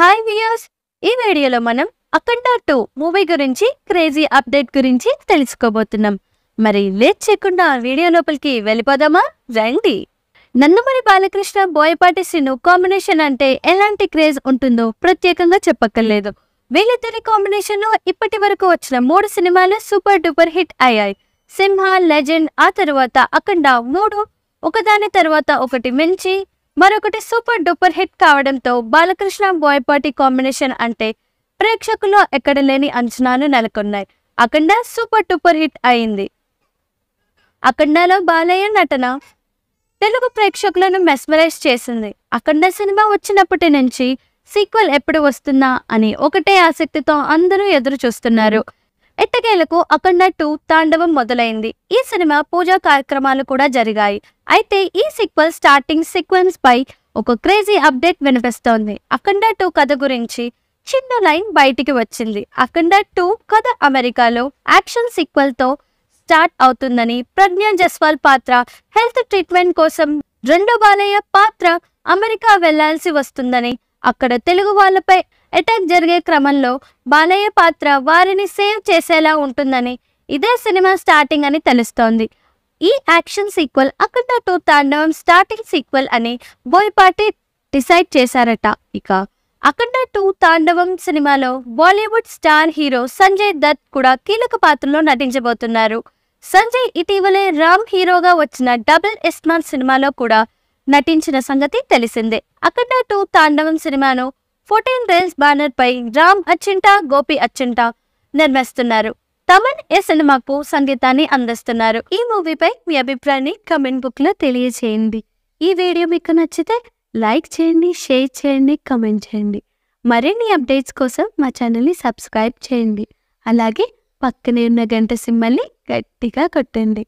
hi viewers ఈ వీడియోలో మనం అఖండా టూ మూవీ గురించి క్రేజీ అప్డేట్ గురించి తెలుసుకోబోతున్నాం మరి లేట్ చేయకుండా వీడియో లోపలికి వెళ్ళిపోదామా రండి నందమూరి బాలకృష్ణ బోయపాటి సిను కాంబినేషన్ అంటే ఎలాంటి క్రేజ్ ఉంటుందో ప్రత్యేకంగా చెప్పక్కర్లేదు వీళ్ళిద్దరి కాంబినేషన్లో ఇప్పటి వరకు వచ్చిన మూడు సినిమాలు సూపర్ డూపర్ హిట్ అయ్యాయి సింహ లెజెండ్ ఆ తర్వాత అఖండా మూడు ఒకదాని తర్వాత ఒకటి మించి మరొకటి సూపర్ డూపర్ హిట్ కావడంతో బాలకృష్ణ బోయపాటి కాంబినేషన్ అంటే ప్రేక్షకుల్లో లేని అంచనాలు నెలకొన్నాయి అఖండ సూపర్ డూపర్ హిట్ అయింది అఖండలో బాలయ్య నటన తెలుగు ప్రేక్షకులను మెస్మరైజ్ చేసింది అఖండ సినిమా వచ్చినప్పటి నుంచి సీక్వెల్ ఎప్పుడు వస్తుందా అని ఒకటే ఆసక్తితో అందరూ ఎదురు చూస్తున్నారు ఎట్టకేలకు అఖండ టూ తాండవం మొదలైంది ఈ సినిమా పూజా కార్యక్రమాలు కూడా జరిగాయి అయితే ఈ సిక్వెల్ స్టార్టింగ్ సీక్వెన్స్ పై ఒక క్రేజీ అప్డేట్ వినిపిస్తోంది అఖండ టూ కథ గురించి చిన్న లైన్ బయటికి వచ్చింది అఖండ టూ కథ అమెరికాలో యాక్షన్ తో స్టార్ట్ అవుతుందని ప్రజ్ఞ జస్వాల్ పాత్ర హెల్త్ ట్రీట్మెంట్ కోసం రెండో బాలయ్య పాత్ర అమెరికా వెళ్లాల్సి వస్తుందని అక్కడ తెలుగు వాళ్ళపై అటాక్ జరిగే క్రమంలో బాలయ్య పాత్ర వారిని సేవ్ చేసేలా ఉంటుందని ఇదే సినిమా స్టార్టింగ్ అని తెలుస్తోంది ఈ యాక్షన్ సీక్వెల్ అక్కడ టూ తాండవం స్టార్టింగ్ సీక్వెల్ అని బోయపాటి డిసైడ్ చేశారట ఇక అఖండ టూ తాండవం సినిమాలో Bollywood star hero Sanjay Dutt కూడా కీలక పాత్రలో నటించబోతున్నారు సంజయ్ ఇటీవలే రామ్ హీరోగా వచ్చిన డబుల్ ఎస్మాన్ సినిమాలో కూడా నటించిన సంగతి తెలిసిందే అఖండ టూ తాండవం సినిమాను ఫోర్టీన్ రైల్స్ బ్యానర్ పై రామ్ అచ్చింటా గోపి అచ్చింట నిర్మిస్తున్నారు తమన్ ఏ సినిమాకు సంగీతాన్ని అందిస్తున్నారు ఈ మూవీపై మీ అభిప్రాయాన్ని కమెంట్ బుక్ లో తెలియచేయండి ఈ వీడియో మీకు నచ్చితే లైక్ చేయండి షేర్ చేయండి కమెంట్ చేయండి మరిన్ని అప్డేట్స్ కోసం మా ఛానల్ని సబ్స్క్రైబ్ చేయండి అలాగే పక్కనే ఉన్న గంట సిమ్మల్ని గట్టిగా కొట్టండి